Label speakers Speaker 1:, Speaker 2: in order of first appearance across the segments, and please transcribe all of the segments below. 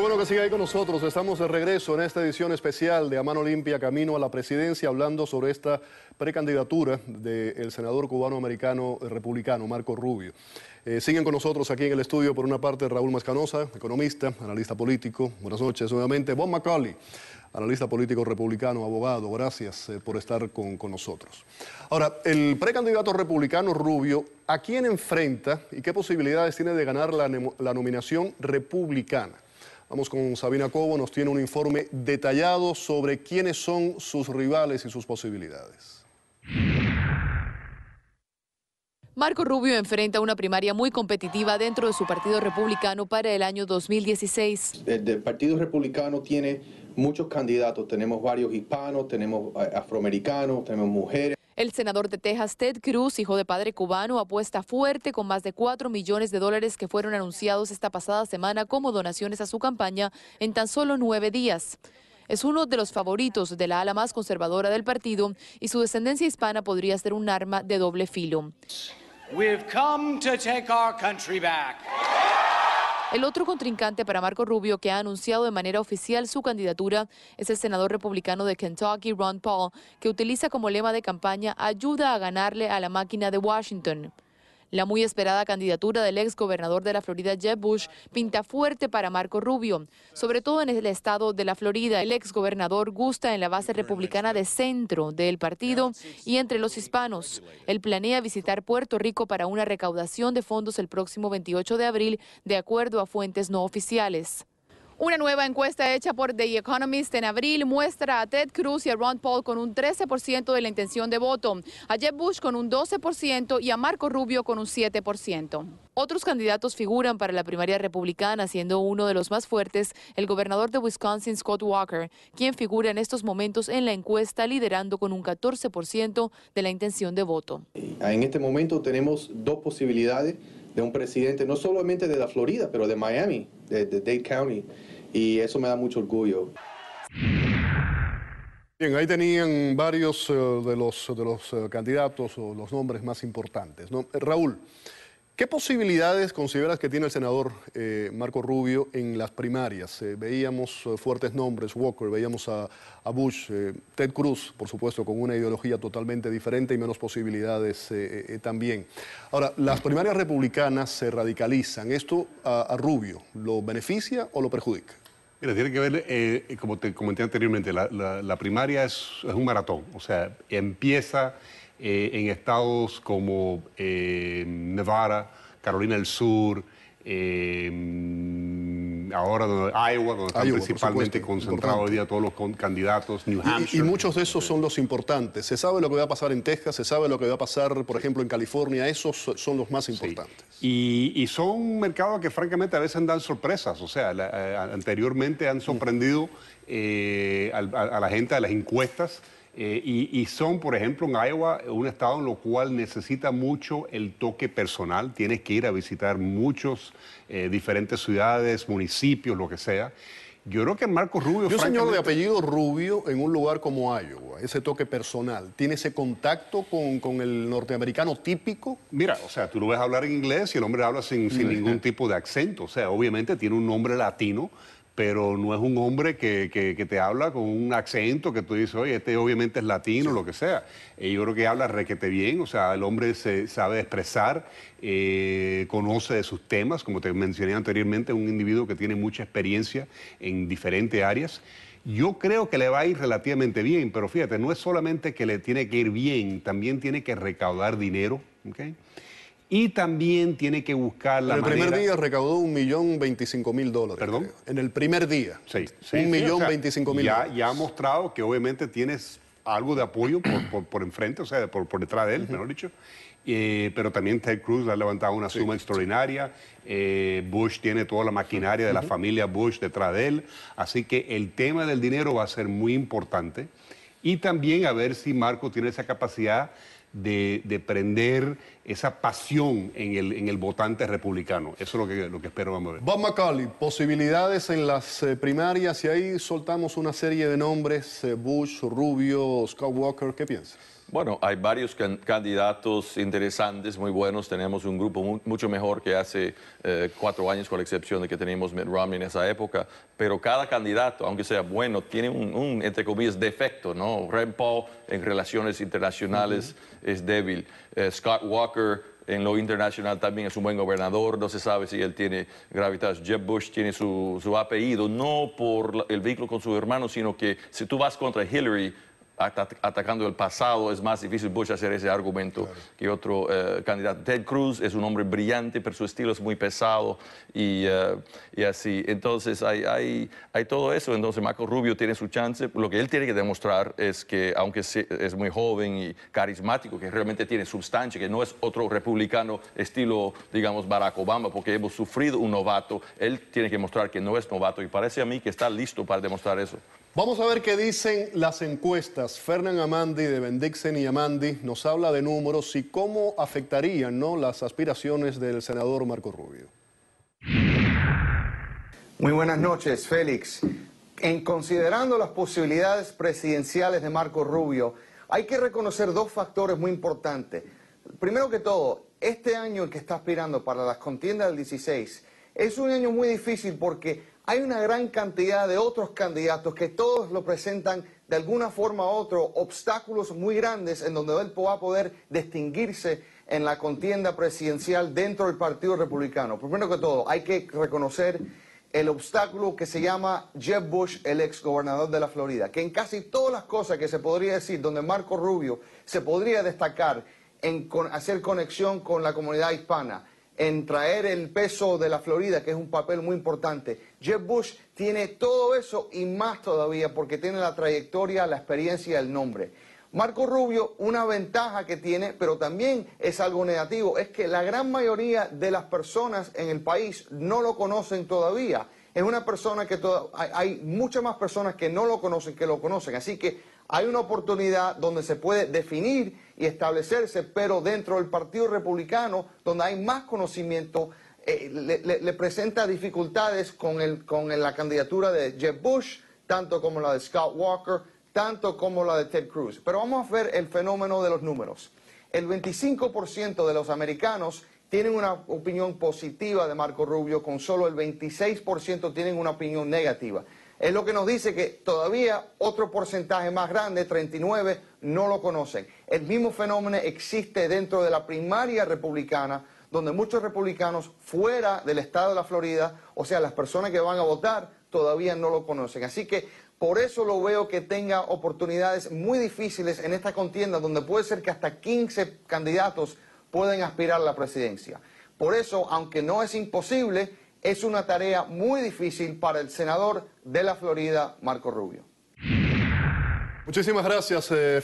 Speaker 1: Bueno, que siga ahí con nosotros. Estamos de regreso en esta edición especial de A Mano Limpia Camino a la Presidencia, hablando sobre esta precandidatura del senador cubano-americano republicano, Marco Rubio. Eh, siguen con nosotros aquí en el estudio, por una parte, Raúl Mascanosa, economista, analista político. Buenas noches nuevamente. Bob McCauley, analista político republicano, abogado. Gracias eh, por estar con, nosotros. Ahora, el precandidato republicano Rubio, ¿a quién enfrenta y qué posibilidades tiene de ganar la, la nominación republicana? Vamos con Sabina Cobo, nos tiene un informe detallado sobre quiénes son sus rivales y sus posibilidades.
Speaker 2: Marco Rubio enfrenta una primaria muy competitiva dentro de su partido republicano para el año 2016.
Speaker 1: El, el partido republicano tiene muchos candidatos, tenemos varios hispanos, tenemos eh, afroamericanos, tenemos mujeres.
Speaker 2: El senador de Texas, Ted Cruz, hijo de padre cubano, apuesta fuerte con más de 4 millones de dólares que fueron anunciados esta pasada semana como donaciones a su campaña en tan solo nueve días. Es uno de los favoritos de la ala más conservadora del partido y su descendencia hispana podría ser un arma de doble filo. El otro contrincante para Marco Rubio, que ha anunciado de manera oficial su candidatura, es el senador republicano de Kentucky, Ron Paul, que utiliza como lema de campaña ayuda a ganarle a la máquina de Washington. La muy esperada candidatura del ex gobernador de la Florida, Jeb Bush, pinta fuerte para Marco Rubio, sobre todo en el estado de la Florida. El ex gobernador gusta en la base republicana de centro del partido y entre los hispanos. Él planea visitar Puerto Rico para una recaudación de fondos el próximo 28 de abril, de acuerdo a fuentes no oficiales. Una nueva encuesta hecha por The Economist en abril muestra a Ted Cruz y a Ron Paul con un 13% de la intención de voto, a Jeb Bush con un 12% y a Marco Rubio con un 7%. Otros candidatos figuran para la primaria republicana, siendo uno de los más fuertes el gobernador de Wisconsin Scott Walker, quien figura en estos momentos en la encuesta liderando con un 14% de la intención de voto.
Speaker 1: En este momento tenemos dos posibilidades de un presidente, no solamente de la Florida, pero de Miami, de Dade County y eso me da mucho orgullo. Bien, ahí tenían varios eh, de los, de los eh, candidatos o los nombres más importantes. ¿no? Eh, Raúl, ¿Qué posibilidades consideras que tiene el senador eh, Marco Rubio en las primarias? Eh, veíamos eh, fuertes nombres, Walker, veíamos a, Bush, Ted Cruz, por supuesto, con una ideología totalmente diferente y menos posibilidades también. Ahora, las primarias republicanas se radicalizan. ¿Esto a, Rubio lo beneficia o lo perjudica?
Speaker 3: Mira, tiene que ver, como te comenté anteriormente, la, primaria es, un maratón, o sea, empieza eh, en estados como eh, Nevada, Carolina del Sur, eh, ahora Iowa, donde están principalmente concentrados hoy día todos los candidatos, New Hampshire. Y,
Speaker 1: muchos de esos son los importantes. Se sabe lo que va a pasar en Texas, se sabe lo que va a pasar, por ejemplo, en California. Esos son los más
Speaker 3: importantes. Y, son mercados que francamente a veces dan sorpresas. O sea, anteriormente han sorprendido a, a la gente de las encuestas. Eh, y, son, por ejemplo, en Iowa, un estado en lo cual necesita mucho el toque personal. Tienes que ir a visitar muchos eh, diferentes ciudades, municipios, lo que sea. Yo creo que Marcos Rubio. Yo, señor de apellido
Speaker 1: Rubio, en un lugar como Iowa, ese toque personal, ¿tiene ese contacto con, el norteamericano típico?
Speaker 3: Mira, o sea, tú lo ves hablar en inglés y el hombre habla sin, sin ningún tipo de acento. O sea, obviamente tiene un nombre latino, pero no es un hombre que, te habla con un acento que tú dices, oye, este obviamente es latino, o lo que sea. Eh, yo creo que habla requete bien, o sea, el hombre se sabe expresar, eh, conoce de sus temas, como te mencioné anteriormente, un individuo que tiene mucha experiencia en diferentes áreas. Yo creo que le va a ir relativamente bien, pero fíjate, no es solamente que le tiene que ir bien, también tiene que recaudar dinero. ¿okay? y también tiene que buscar la En el primer día recaudó un millón veinticinco mil dólares. ¿Perdón? En el
Speaker 1: primer día.
Speaker 3: Sí. un millón veinticinco mil ya, dólares. Ya ha mostrado que obviamente tienes algo de apoyo por, enfrente, o sea, por, detrás de él, mejor dicho. Eh, pero también Ted Cruz ha levantado una suma extraordinaria. Eh, Bush tiene toda la maquinaria de la familia Bush detrás de él. Así que el tema del dinero va a ser muy importante y también a ver si Marco tiene esa capacidad de, prender esa pasión en el, en el, votante republicano. Eso es lo que, lo que espero vamos a ver.
Speaker 1: Bob McCauley, posibilidades en las eh, primarias y ahí soltamos una serie de nombres, eh, Bush, Rubio, Scott Walker, ¿qué piensas?
Speaker 4: Bueno, hay varios candidatos interesantes, muy buenos. Tenemos un grupo mucho mejor que hace eh, cuatro años, con la excepción de que teníamos Mitt Romney en esa época. Pero cada candidato, aunque sea bueno, tiene un, entre comillas, defecto, ¿no? Rand Paul en relaciones internacionales es débil. Eh, Scott Walker en lo internacional también es un buen gobernador, no se sabe si él tiene gravitas. Jeb Bush tiene su, su apellido, no por el vínculo con su hermano, sino que si tú vas contra Hillary, atacando el pasado, es más difícil Bush hacer ese argumento que otro eh, candidato. Ted Cruz es un hombre brillante, pero su estilo es muy pesado eh, y, así. Entonces hay, hay, hay, todo eso. Entonces Marco Rubio tiene su chance. Lo que él tiene que demostrar es que, aunque es muy joven y carismático, que realmente tiene sustancia, que no es otro republicano estilo, digamos, Barack Obama, porque hemos sufrido un novato. Él tiene que mostrar que no es novato y parece a mí que está listo para demostrar eso.
Speaker 1: Vamos a ver qué dicen las encuestas. Fernán Amandi de Bendixen y Amandi nos habla de números y cómo afectarían ¿no? las aspiraciones
Speaker 5: del senador Marco Rubio. Muy buenas noches, Félix. En considerando las posibilidades presidenciales de Marco Rubio, hay que reconocer dos factores muy importantes. Primero que todo, este año en que está aspirando para las contiendas del 16 es un año muy difícil porque hay una gran cantidad de otros candidatos que todos lo presentan de alguna forma u otro, obstáculos muy grandes en donde él va a poder distinguirse en la contienda presidencial dentro del Partido Republicano. Primero que todo, hay que reconocer el obstáculo que se llama Jeff Bush, el ex gobernador de la Florida, que en casi todas las cosas que se podría decir, donde Marco Rubio se podría destacar en hacer conexión con la comunidad hispana, en traer el peso de la Florida, que es un papel muy importante. jeff Bush tiene todo eso y más todavía porque tiene la trayectoria, la experiencia, el nombre. Marco Rubio, una ventaja que tiene, pero también es algo negativo, es que la gran mayoría de las personas en el país no lo conocen todavía. Es una persona que hay muchas más personas que no lo conocen que lo conocen. Así que hay una oportunidad donde se puede definir y establecerse, pero dentro del Partido Republicano, donde hay más conocimiento, eh, le, presenta dificultades con, la candidatura de Jeb Bush, tanto como la de Scott Walker, tanto como la de Ted Cruz. Pero vamos a ver el fenómeno de los números. El 25% de los americanos tienen una opinión positiva de Marco Rubio, con solo el 26% tienen una opinión negativa es lo que nos dice que todavía otro porcentaje más grande, 39, no lo conocen. El mismo fenómeno existe dentro de la primaria republicana, donde muchos republicanos fuera del estado de la Florida, o sea, las personas que van a votar, todavía no lo conocen. Así que por eso lo veo que tenga oportunidades muy difíciles en esta contienda, donde puede ser que hasta 15 candidatos pueden aspirar a la presidencia. Por eso, aunque no es imposible, es una tarea muy difícil para el senador de la Florida, Marco Rubio. Muchísimas gracias, eh,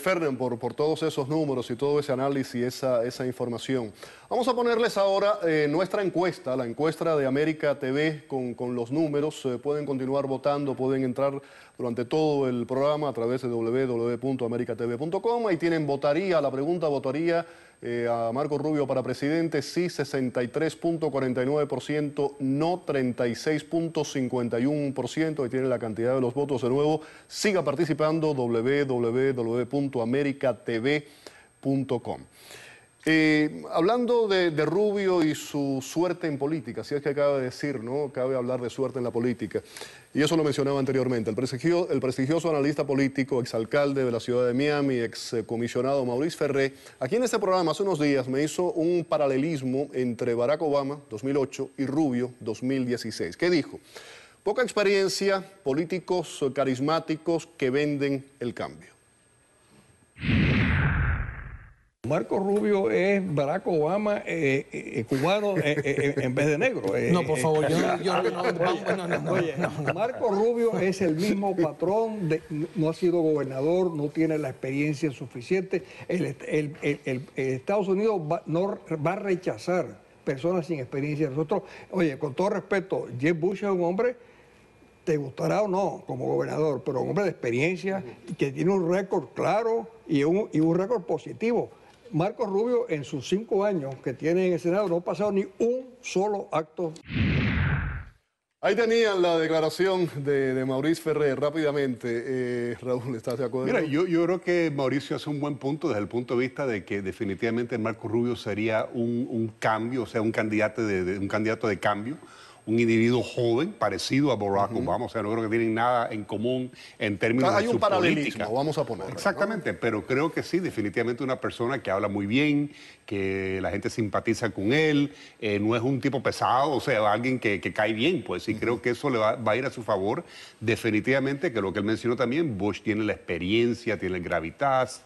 Speaker 1: por, todos esos números y todo ese análisis y esa, esa información. Vamos a ponerles ahora eh, nuestra encuesta, la encuesta de América TV con, los números. Eh, pueden continuar votando, pueden entrar durante todo el programa a través de www.americatv.com. Ahí tienen votaría, la pregunta votaría eh, a Marco Rubio para presidente, sí 63.49%, no 36.51%, ahí tiene la cantidad de los votos de nuevo. Siga participando www.americatv.com. Eh, hablando de, Rubio y su suerte en política, si es que acaba de decir, ¿no? Cabe hablar de suerte en la política. Y eso lo mencionaba anteriormente. El, el prestigioso analista político, exalcalde de la ciudad de Miami, excomisionado eh, Maurice Ferré, aquí en este programa hace unos días me hizo un paralelismo entre Barack Obama, 2008, y Rubio, 2016. ¿Qué dijo? Poca experiencia, políticos carismáticos que venden el cambio.
Speaker 3: Marco Rubio es Barack Obama eh, eh, eh, cubano en vez de negro. no, por favor, yo,
Speaker 4: no,
Speaker 3: Marco Rubio es el mismo patrón, no ha sido gobernador, no tiene la experiencia suficiente. El, Estados Unidos va, no, va a rechazar personas sin experiencia. Nosotros, oye, con todo respeto, Jeff Bush es un hombre te gustará o no como gobernador, pero un hombre de experiencia que tiene un récord claro y un récord positivo. Marcos Rubio en sus cinco años que tiene en el Senado no ha pasado ni un solo acto. Ahí tenían la declaración
Speaker 1: de, Mauricio Ferrer rápidamente. Eh, Raúl, ¿estás de acuerdo? Mira,
Speaker 3: yo, creo que Mauricio hace un buen punto desde el punto de vista de que definitivamente Marcos Rubio sería un, cambio, o sea, un candidato un candidato de cambio, un individuo joven, parecido a Barack vamos Obama. O sea, no creo que tienen nada en común en términos de su política. Hay un paralelismo, vamos a poner. Exactamente, pero creo que sí, definitivamente una persona que habla muy bien, que la gente simpatiza con él, eh, no es un tipo pesado, o sea, alguien que, cae bien, pues, sí, creo que eso le va, a ir a su favor. Definitivamente, que lo que él mencionó también, Bush tiene la experiencia, tiene la gravitas,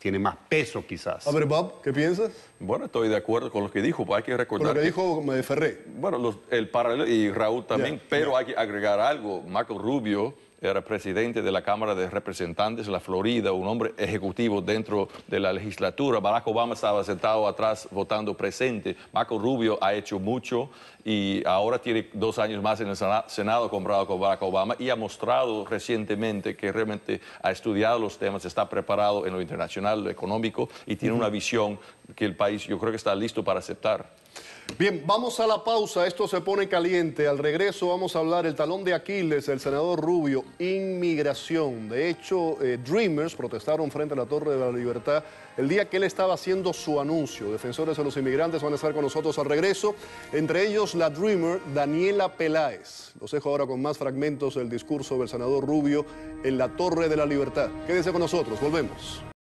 Speaker 4: tiene más peso quizás. A ver, Bob, ¿qué piensas? Bueno, estoy de acuerdo con lo que dijo, pues hay que recordar... lo que,
Speaker 1: dijo me Ferré.
Speaker 4: Bueno, el paralelo y Raúl también, pero hay que agregar algo. Marco Rubio era presidente de la Cámara de Representantes de la Florida, un hombre ejecutivo dentro de la legislatura. Barack Obama estaba sentado atrás votando presente. Marco Rubio ha hecho mucho y ahora tiene dos años más en el Senado comprado con Barack Obama y ha mostrado recientemente que realmente ha estudiado los temas, está preparado en lo internacional, lo económico y tiene una visión que el país yo creo que está listo para aceptar.
Speaker 1: Bien, vamos a la pausa, esto se pone caliente. Al regreso vamos a hablar el talón de Aquiles, el senador Rubio, inmigración. De hecho, eh, Dreamers protestaron frente a la Torre de la Libertad el día que él estaba haciendo su anuncio. Defensores de los inmigrantes van a estar con nosotros al regreso, entre ellos la Dreamer Daniela Peláez. Los dejo ahora con más fragmentos del discurso del senador Rubio en la Torre de la Libertad. Quédense con nosotros, volvemos.